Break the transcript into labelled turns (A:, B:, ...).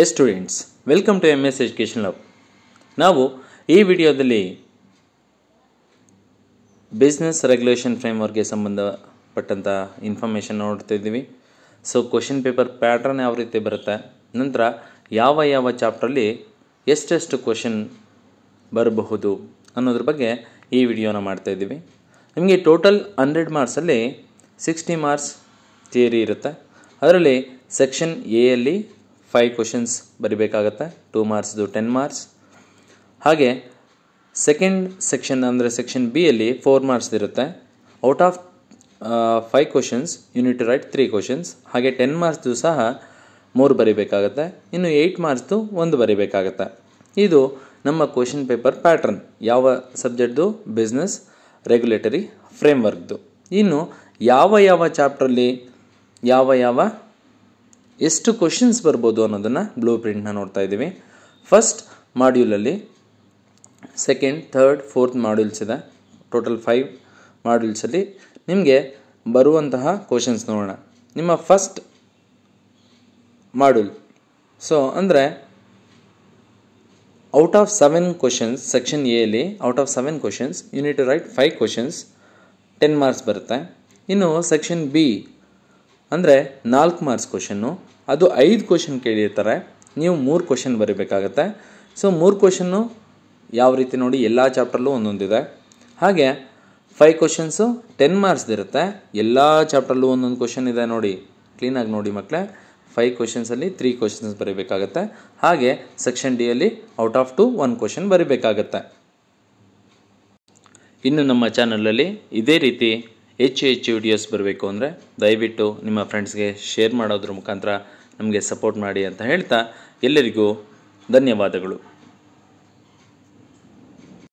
A: A students welcome to M S education lab ನಾವು ಈ ವಿಡಿಯೋದಲ್ಲಿ ಬಿಸ್ನೆಸ್ ರೆಗ್ಯುಲೇಷನ್ ಫ್ರೇಮ್ವರ್ಕ್ಗೆ ಸಂಬಂಧಪಟ್ಟಂಥ ಇನ್ಫಾರ್ಮೇಷನ್ ನೋಡ್ತಾ ಇದ್ದೀವಿ ಸೊ ಕ್ವಶನ್ ಪೇಪರ್ ಪ್ಯಾಟ್ರನ್ ಯಾವ ರೀತಿ ಬರುತ್ತೆ ನಂತರ ಯಾವ ಯಾವ ಚಾಪ್ಟ್ರಲ್ಲಿ ಎಷ್ಟೆಷ್ಟು ಕ್ವಶನ್ ಬರಬಹುದು ಅನ್ನೋದ್ರ ಬಗ್ಗೆ ಈ ವಿಡಿಯೋನ ಮಾಡ್ತಾ ಇದ್ದೀವಿ ನಿಮಗೆ ಟೋಟಲ್ ಹಂಡ್ರೆಡ್ ಮಾರ್ಕ್ಸಲ್ಲಿ ಸಿಕ್ಸ್ಟಿ ಮಾರ್ಕ್ಸ್ ಥಿಯರಿ ಇರುತ್ತೆ ಅದರಲ್ಲಿ ಸೆಕ್ಷನ್ ಎಯಲ್ಲಿ ಫೈವ್ ಕ್ವಶನ್ಸ್ ಬರಿಬೇಕಾಗತ್ತೆ ಟೂ ಮಾರ್ಕ್ಸ್ದು ಟೆನ್ ಮಾರ್ಕ್ಸ್ ಹಾಗೆ ಸೆಕೆಂಡ್ ಸೆಕ್ಷನ್ ಅಂದರೆ ಸೆಕ್ಷನ್ ಬಿ ಅಲ್ಲಿ ಫೋರ್ ಮಾರ್ಕ್ಸ್ ಇರುತ್ತೆ out of five questions unit right three questions ಹಾಗೆ ಟೆನ್ ಮಾರ್ಕ್ಸ್ದು ಸಹ ಮೂರು ಬರಿಬೇಕಾಗತ್ತೆ ಇನ್ನು ಏಯ್ಟ್ ಮಾರ್ಕ್ಸ್ದು ಒಂದು ಬರಿಬೇಕಾಗತ್ತೆ ಇದು ನಮ್ಮ ಕ್ವಶನ್ ಪೇಪರ್ ಪ್ಯಾಟ್ರನ್ ಯಾವ ಸಬ್ಜೆಕ್ಟ್ದು ಬಿಸ್ನೆಸ್ ರೆಗ್ಯುಲೇಟರಿ ಫ್ರೇಮ್ವರ್ಕ್ದು ಇನ್ನು ಯಾವ ಯಾವ ಚಾಪ್ಟ್ರಲ್ಲಿ ಯಾವ ಯಾವ ಎಷ್ಟು ಕ್ವಶನ್ಸ್ ಬರ್ಬೋದು ಅನ್ನೋದನ್ನು ಬ್ಲೂ ಪ್ರಿಂಟ್ನ ನೋಡ್ತಾ ಇದ್ದೀವಿ ಫಸ್ಟ್ ಮಾಡ್ಯೂಲಲ್ಲಿ ಸೆಕೆಂಡ್ ಥರ್ಡ್ ಫೋರ್ತ್ ಮಾಡ್ಯೂಲ್ಸ್ ಇದೆ ಟೋಟಲ್ ಫೈವ್ ಮಾಡ್ಯೂಲ್ಸಲ್ಲಿ ನಿಮಗೆ ಬರುವಂತಹ ಕ್ವಶನ್ಸ್ ನೋಡೋಣ ನಿಮ್ಮ ಫಸ್ಟ್ ಮಾಡ್ಯೂಲ್ ಸೊ ಅಂದರೆ out of seven questions section ಎಲಿ out of seven questions unit right five questions ten marks ಬರುತ್ತೆ ಇನ್ನು ಸೆಕ್ಷನ್ ಬಿ ಅಂದರೆ ನಾಲ್ಕು ಮಾರ್ಕ್ಸ್ ಕ್ವಶನ್ನು ಅದು ಐದು ಕ್ವಶನ್ ಕೇಳಿರ್ತಾರೆ ನೀವು ಮೂರು ಕ್ವಶನ್ ಬರೀಬೇಕಾಗತ್ತೆ ಸೊ ಮೂರು ಕ್ವಶನ್ನು ಯಾವ ರೀತಿ ನೋಡಿ ಎಲ್ಲ ಚಾಪ್ಟರ್ಲ್ಲೂ ಒಂದೊಂದಿದೆ ಹಾಗೆ ಫೈವ್ ಕ್ವಶನ್ಸು ಟೆನ್ ಮಾರ್ಕ್ಸ್ ಇರುತ್ತೆ ಎಲ್ಲ ಚಾಪ್ಟರ್ಲೂ ಒಂದೊಂದು ಕ್ವಶನ್ ಇದೆ ನೋಡಿ ಕ್ಲೀನಾಗಿ ನೋಡಿ ಮಕ್ಕಳೇ ಫೈವ್ ಕ್ವಶನ್ಸಲ್ಲಿ ತ್ರೀ ಕ್ವಶನ್ಸ್ ಬರೀಬೇಕಾಗತ್ತೆ ಹಾಗೆ ಸೆಕ್ಷನ್ ಡಿಯಲ್ಲಿ out of two one question ಬರೀಬೇಕಾಗತ್ತೆ ಇನ್ನು ನಮ್ಮ ಚಾನಲಲ್ಲಿ ಇದೇ ರೀತಿ ಹೆಚ್ಚು ಹೆಚ್ಚು ವಿಡಿಯೋಸ್ ಬರಬೇಕು ಅಂದರೆ ದಯವಿಟ್ಟು ನಿಮ್ಮ ಫ್ರೆಂಡ್ಸ್ಗೆ ಶೇರ್ ಮಾಡೋದ್ರ ಮುಖಾಂತರ ನಮಗೆ ಸಪೋರ್ಟ್ ಮಾಡಿ ಅಂತ ಹೇಳ್ತಾ ಎಲ್ಲರಿಗೂ ಧನ್ಯವಾದಗಳು